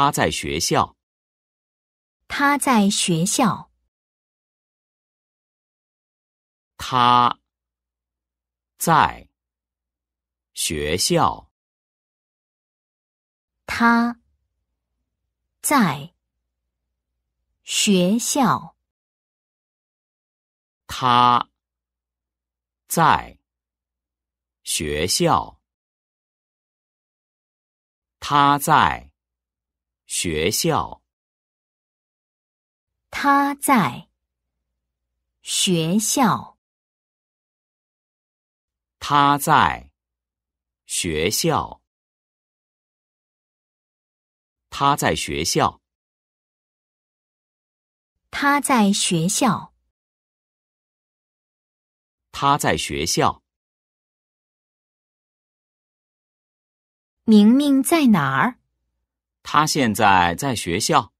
他在学校。他在学校。他在学校。他在学校。他在学校。他在。学校，他在学校，他在学校，他在学校，他在学校，他在学校。明明在哪儿？他现在在学校。